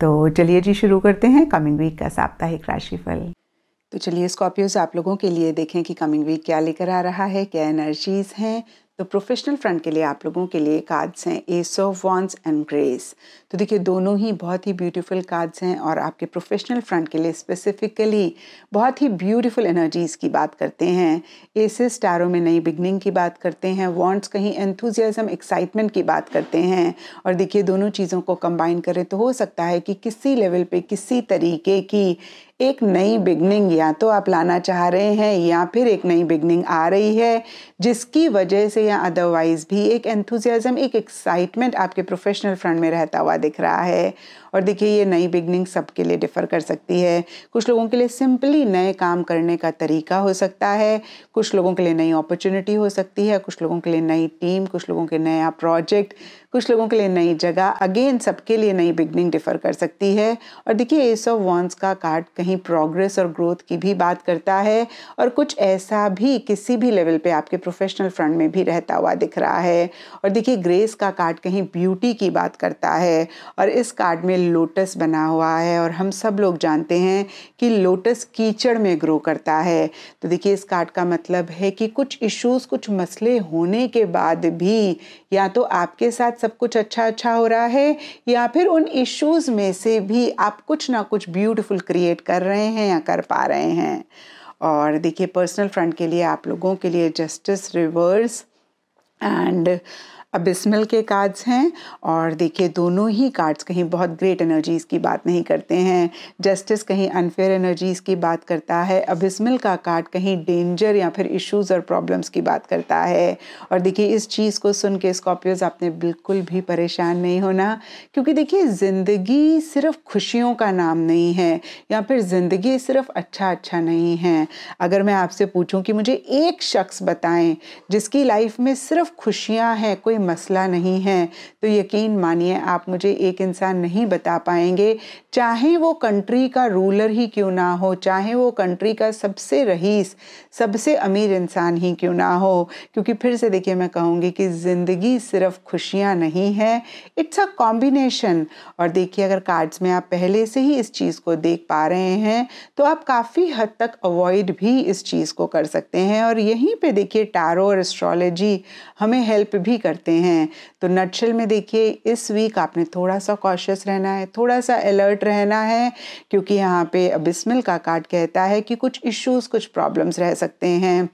तो चलिए जी शुरू करते हैं कमिंग वीक का साप्ताहिक राशिफल तो चलिए से आप लोगों के लिए देखें कि कमिंग वीक क्या लेकर आ रहा है क्या एनर्जीज हैं तो प्रोफेशनल फ्रंट के लिए आप लोगों के लिए कार्ड्स हैं ace of wands and grace तो देखिए दोनों ही बहुत ही ब्यूटीफुल कार्ड्स हैं और आपके प्रोफेशनल फ्रंट के लिए स्पेसिफिकली बहुत ही ब्यूटीफुल एनर्जीज़ की बात करते हैं एसेस स्टारों में नई बिगनिंग की बात करते हैं वॉन्ट्स कहीं एंथुजियाज़म एक्साइटमेंट की बात करते हैं और देखिए दोनों चीज़ों को कंबाइन करें तो हो सकता है कि किसी लेवल पर किसी तरीके की एक नई बिगनिंग या तो आप लाना चाह रहे हैं या फिर एक नई बिगनिंग आ रही है जिसकी वजह से या अदरवाइज भी एक एंथुजियाज़म एक एक्साइटमेंट आपके प्रोफेशनल फ्रंट में रहता हुआ दिख रहा है और देखिए ये नई बिगनिंग सबके लिए डिफ़र कर सकती है कुछ लोगों के लिए सिंपली नए काम करने का तरीका हो सकता है कुछ लोगों के लिए नई अपॉर्चुनिटी हो सकती है कुछ लोगों के लिए नई टीम कुछ लोगों के नया प्रोजेक्ट कुछ लोगों के लिए नई जगह अगेन सबके लिए नई बिगनिंग डिफ़र कर सकती है और देखिए एस ऑफ वॉन्स का कार्ड कहीं प्रोग्रेस और ग्रोथ की भी बात करता है और कुछ ऐसा भी किसी भी लेवल पे आपके प्रोफेशनल फ्रंट में भी रहता हुआ दिख रहा है और देखिए ग्रेस का कार्ड कहीं ब्यूटी की बात करता है और इस कार्ड में लोटस बना हुआ है और हम सब लोग जानते हैं कि लोटस कीचड़ में ग्रो करता है तो देखिए इस कार्ड का मतलब है कि कुछ इश्यूज़ कुछ मसले होने के बाद भी या तो आपके साथ सब कुछ अच्छा अच्छा हो रहा है या फिर उन इश्यूज़ में से भी आप कुछ ना कुछ ब्यूटीफुल क्रिएट कर रहे हैं या कर पा रहे हैं और देखिए पर्सनल फ्रंट के लिए आप लोगों के लिए जस्टिस रिवर्स एंड अब बिस्मिल के कार्ड्स हैं और देखिए दोनों ही कार्ड्स कहीं बहुत ग्रेट एनर्जीज़ की बात नहीं करते हैं जस्टिस कहीं अनफेयर एनर्जीज़ की बात करता है अब बिस्मिल का कार्ड कहीं डेंजर या फिर इश्यूज़ और प्रॉब्लम्स की बात करता है और देखिए इस चीज़ को सुन के स्कॉर्पियोज आपने बिल्कुल भी परेशान नहीं होना क्योंकि देखिए ज़िंदगी सिर्फ खुशियों का नाम नहीं है या फिर ज़िंदगी सिर्फ अच्छा अच्छा नहीं है अगर मैं आपसे पूछूँ कि मुझे एक शख्स बताएं जिसकी लाइफ में सिर्फ खुशियाँ हैं कोई मसला नहीं है तो यकीन मानिए आप मुझे एक इंसान नहीं बता पाएंगे चाहे वो कंट्री का रूलर ही क्यों ना हो चाहे वो कंट्री का सबसे रईस सबसे अमीर इंसान ही क्यों ना हो क्योंकि फिर से देखिए मैं कहूँगी कि ज़िंदगी सिर्फ खुशियाँ नहीं है इट्स अ कॉम्बिनेशन और देखिए अगर कार्ड्स में आप पहले से ही इस चीज़ को देख पा रहे हैं तो आप काफ़ी हद तक अवॉइड भी इस चीज़ को कर सकते हैं और यहीं पे देखिए टारो और एस्ट्रोलॉजी हमें हेल्प भी करते हैं हैं तो नटशेल में देखिए इस वीक आपने थोड़ा सा कॉशियस रहना है थोड़ा सा अलर्ट रहना है क्योंकि यहाँ पे बिस्मिल का कार्ड कहता है कि कुछ इश्यूज कुछ प्रॉब्लम्स रह सकते हैं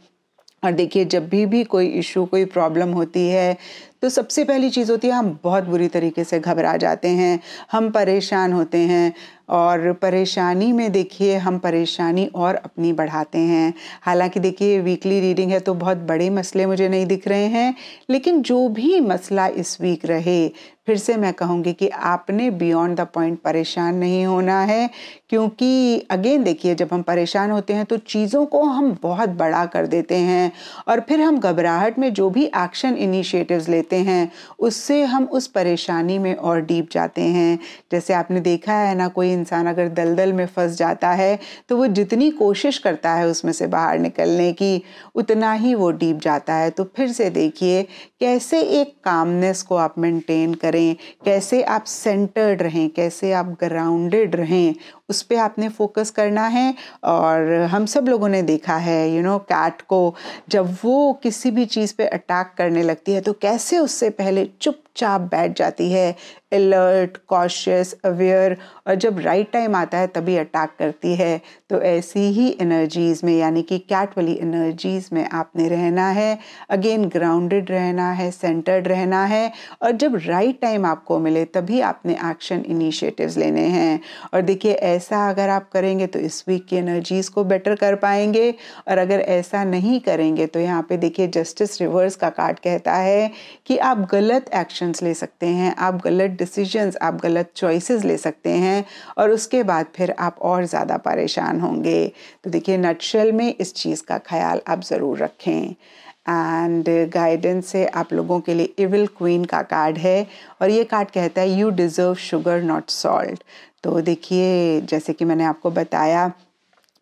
और देखिए जब भी भी कोई इशू कोई प्रॉब्लम होती है तो सबसे पहली चीज़ होती है हम बहुत बुरी तरीके से घबरा जाते हैं हम परेशान होते हैं और परेशानी में देखिए हम परेशानी और अपनी बढ़ाते हैं हालांकि देखिए वीकली रीडिंग है तो बहुत बड़े मसले मुझे नहीं दिख रहे हैं लेकिन जो भी मसला इस वीक रहे फिर से मैं कहूँगी कि आपने बियॉन्ड द पॉइंट परेशान नहीं होना है क्योंकि अगेन देखिए जब हम परेशान होते हैं तो चीज़ों को हम बहुत बड़ा कर देते हैं और फिर हम घबराहट में जो भी एक्शन इनिशिएटिव्स लेते हैं उससे हम उस परेशानी में और डीप जाते हैं जैसे आपने देखा है ना कोई इंसान अगर दलदल में फंस जाता है तो वो जितनी कोशिश करता है उसमें से बाहर निकलने की उतना ही वो डीप जाता है तो फिर से देखिए कैसे एक कामनेस को आप मेंटेन करें कैसे आप सेंटर्ड रहें कैसे आप ग्राउंडेड रहें उस पर आपने फोकस करना है और हम सब लोगों ने देखा है यू नो कैट को जब वो किसी भी चीज़ पे अटैक करने लगती है तो कैसे उससे पहले चुपचाप बैठ जाती है अलर्ट कॉशियस अवेयर और जब राइट right टाइम आता है तभी अटैक करती है तो ऐसी ही एनर्जीज़ में यानी कि कैट वाली एनर्जीज़ में आपने रहना है अगेन ग्राउंडेड रहना है सेंटर्ड रहना है और जब राइट right टाइम आपको मिले तभी आपने एक्शन इनिशिएटिव्स लेने हैं और देखिए ऐसे ऐसा अगर आप करेंगे तो इस वीक की एनर्जीज़ को बेटर कर पाएंगे और अगर ऐसा नहीं करेंगे तो यहाँ पे देखिए जस्टिस रिवर्स का कार्ड कहता है कि आप गलत एक्शंस ले सकते हैं आप गलत डिसीजंस आप गलत चॉइसेस ले सकते हैं और उसके बाद फिर आप और ज़्यादा परेशान होंगे तो देखिए नटशल में इस चीज़ का ख्याल आप ज़रूर रखें एंड गाइडेंस से आप लोगों के लिए इविल क्वीन का कार्ड है और ये कार्ड कहता है you deserve sugar not salt तो देखिए जैसे कि मैंने आपको बताया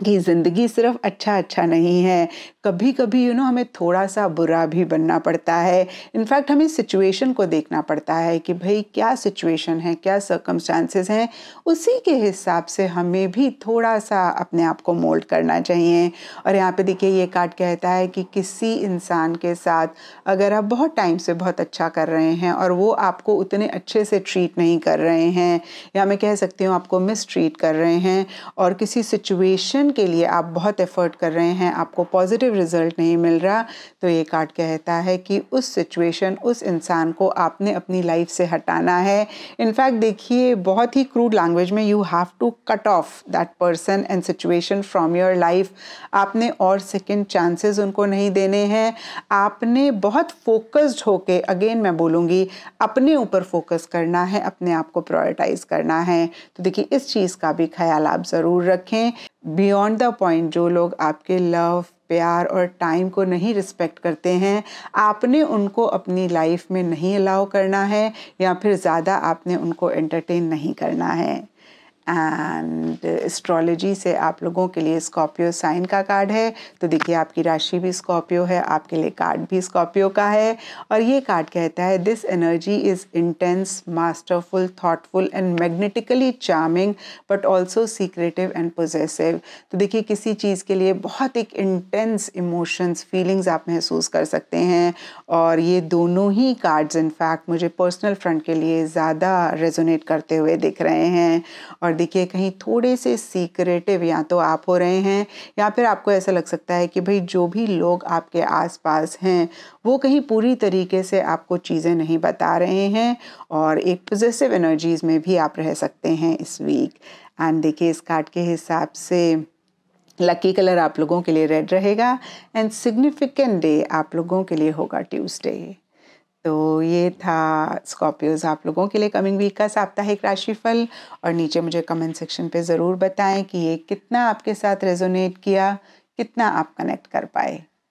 कि ज़िंदगी सिर्फ अच्छा अच्छा नहीं है कभी कभी यू नो हमें थोड़ा सा बुरा भी बनना पड़ता है इनफैक्ट हमें सिचुएशन को देखना पड़ता है कि भाई क्या सिचुएशन है क्या सर्कमस्टांसेस हैं उसी के हिसाब से हमें भी थोड़ा सा अपने आप को मोल्ड करना चाहिए और यहाँ पे देखिए ये कार्ड कहता है कि किसी इंसान के साथ अगर आप बहुत टाइम से बहुत अच्छा कर रहे हैं और वो आपको उतने अच्छे से ट्रीट नहीं कर रहे हैं या मैं कह सकती हूँ आपको मिस ट्रीट कर रहे हैं और किसी सिचुएशन के लिए आप बहुत एफर्ट कर रहे हैं आपको पॉजिटिव पॉजिटिव रिजल्ट नहीं मिल रहा तो ये कार्ड कहता है कि उस सिचुएशन उस इंसान को आपने अपनी लाइफ से हटाना है इनफैक्ट देखिए बहुत ही क्रूड लैंग्वेज में you have to cut off that person and situation from your life आपने और सेकेंड चांसेस उनको नहीं देने हैं आपने बहुत फोकस्ड होके अगेन मैं बोलूँगी अपने ऊपर फोकस करना है अपने आप को प्रायोरिटाइज करना है तो देखिए इस चीज़ का भी ख्याल आप ज़रूर रखें बियॉन्ड द पॉइंट जो लोग आपके लव प्यार और टाइम को नहीं रिस्पेक्ट करते हैं आपने उनको अपनी लाइफ में नहीं अलाउ करना है या फिर ज़्यादा आपने उनको एंटरटेन नहीं करना है एंड एस्ट्रोलॉजी uh, से आप लोगों के लिए स्कॉर्पियो साइन का कार्ड है तो देखिए आपकी राशि भी स्कॉर्पियो है आपके लिए कार्ड भी स्कॉर्पियो का है और ये कार्ड कहता है this energy is intense masterful thoughtful and magnetically charming but also secretive and possessive तो देखिए किसी चीज़ के लिए बहुत एक इंटेंस इमोशंस फीलिंग्स आप महसूस कर सकते हैं और ये दोनों ही कार्ड्स इनफैक्ट मुझे पर्सनल फ्रंट के लिए ज़्यादा रेजोनेट करते हुए दिख रहे हैं और और देखिए कहीं थोड़े से सीक्रेटिव या तो आप हो रहे हैं या फिर आपको ऐसा लग सकता है कि भाई जो भी लोग आपके आसपास हैं वो कहीं पूरी तरीके से आपको चीज़ें नहीं बता रहे हैं और एक पॉजिटिव एनर्जीज़ में भी आप रह सकते हैं इस वीक एंड देखिए इस कार्ड के हिसाब से लकी कलर आप लोगों के लिए रेड रहेगा एंड सिग्निफिकेंट डे आप लोगों के लिए होगा ट्यूसडे तो ये था स्कॉर्पियोज आप लोगों के लिए कमिंग वीक का साप्ताहिक राशिफल और नीचे मुझे कमेंट सेक्शन पे ज़रूर बताएं कि ये कितना आपके साथ रेजोनेट किया कितना आप कनेक्ट कर पाए